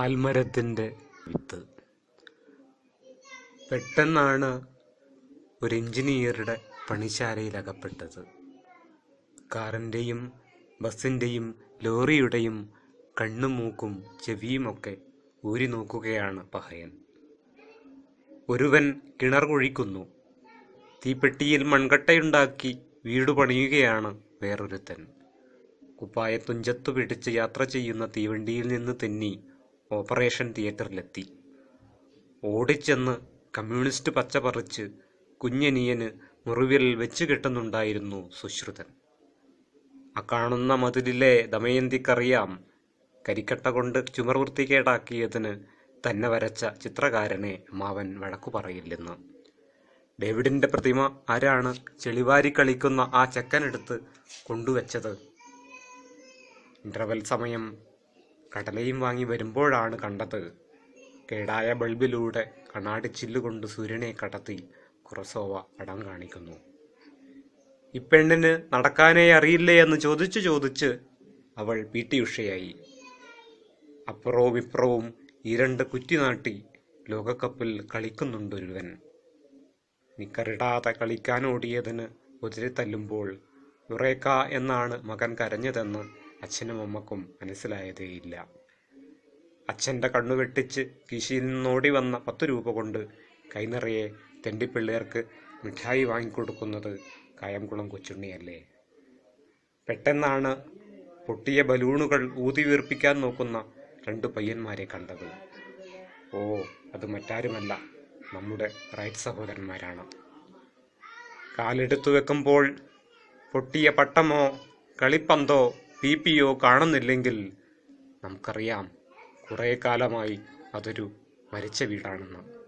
ആൽമരത്തിൻ്റെ വിത്ത് പെട്ടെന്നാണ് ഒരു എഞ്ചിനീയറുടെ പണിശാലയിൽ അകപ്പെട്ടത് കാറിൻ്റെയും ബസ്സിൻ്റെയും ലോറിയുടെയും കണ്ണും മൂക്കും ചെവിയുമൊക്കെ ഊരി നോക്കുകയാണ് പഹയൻ ഒരുവൻ കിണർ കുഴിക്കുന്നു തീപ്പെട്ടിയിൽ മൺകട്ടയുണ്ടാക്കി വീട് പണിയുകയാണ് വേറൊരുത്തൻ കുപ്പായ തുഞ്ചത്തു പിടിച്ച് യാത്ര ചെയ്യുന്ന തീവണ്ടിയിൽ നിന്ന് തെന്നി ഓപ്പറേഷൻ തിയേറ്ററിലെത്തി. ഓടിച്ചെന്ന് കമ്മ്യൂണിസ്റ്റ് പച്ച പറിച്ച് കുഞ്ഞനിയന് മുറിവിരൽ വച്ചുകെട്ടുന്നുണ്ടായിരുന്നു സുശ്രുതൻ. ആ കാണുന്ന മതിലിലെ ദമയന്തിക്കറിയാം കരിക്കട്ട കൊണ്ട് ചുമർവൃത്തികേടാക്കിയതിന് തന്നെ വരച്ച ചിത്രകാരനെ മാവൻ വഴക്കു പറയില്ലെന്ന്. ഡേവിഡിന്റെ പ്രതിമ ആരാണ് കളിക്കുന്ന ആ ചെക്കനെടുത്ത് കൊണ്ടുവച്ചത്? ഇന്റർവെൽ സമയം കടലയും വാങ്ങി വരുമ്പോഴാണ് കണ്ടത് കേടായ ബൾബിലൂടെ കണ്ണാടി ചില്ലുകൊണ്ട് സൂര്യനെ കടത്തി കുറസോവ പടം കാണിക്കുന്നു ഇപ്പെണ്ണിന് നടക്കാനേ അറിയില്ലേ എന്ന് ചോദിച്ചു ചോദിച്ച് അവൾ പി ടി ഉഷയായി അപ്പുറവും ഇപ്പുറവും കുറ്റി നാട്ടി ലോകകപ്പിൽ കളിക്കുന്നുണ്ടൊരുവൻ നിക്കറിടാതെ കളിക്കാനോടിയതിന് കുതിരി തല്ലുമ്പോൾ യുറേക്ക എന്നാണ് മകൻ കരഞ്ഞതെന്ന് അച്ഛനും അമ്മക്കും മനസ്സിലായതേയില്ല അച്ഛൻ്റെ കണ്ണു വെട്ടിച്ച് കീശിയിൽ നിന്നോടി വന്ന പത്ത് രൂപ കൊണ്ട് കൈനിറയെ തെണ്ടിപ്പിള്ളേർക്ക് മിഠായി വാങ്ങിക്കൊടുക്കുന്നത് കായംകുളം കൊച്ചുണ്ണിയല്ലേ പെട്ടെന്നാണ് പൊട്ടിയ ബലൂണുകൾ ഊതി വീർപ്പിക്കാൻ നോക്കുന്ന രണ്ട് പയ്യന്മാരെ കണ്ടത് ഓ അത് മറ്റാരുമല്ല നമ്മുടെ റൈറ്റ് സഹോദരന്മാരാണ് കാലെടുത്തു വെക്കുമ്പോൾ പൊട്ടിയ പട്ടമോ കളിപ്പന്തോ പി പി ഒ കാണുന്നില്ലെങ്കിൽ നമുക്കറിയാം കുറേ കാലമായി അതൊരു മരിച്ച വീടാണെന്ന്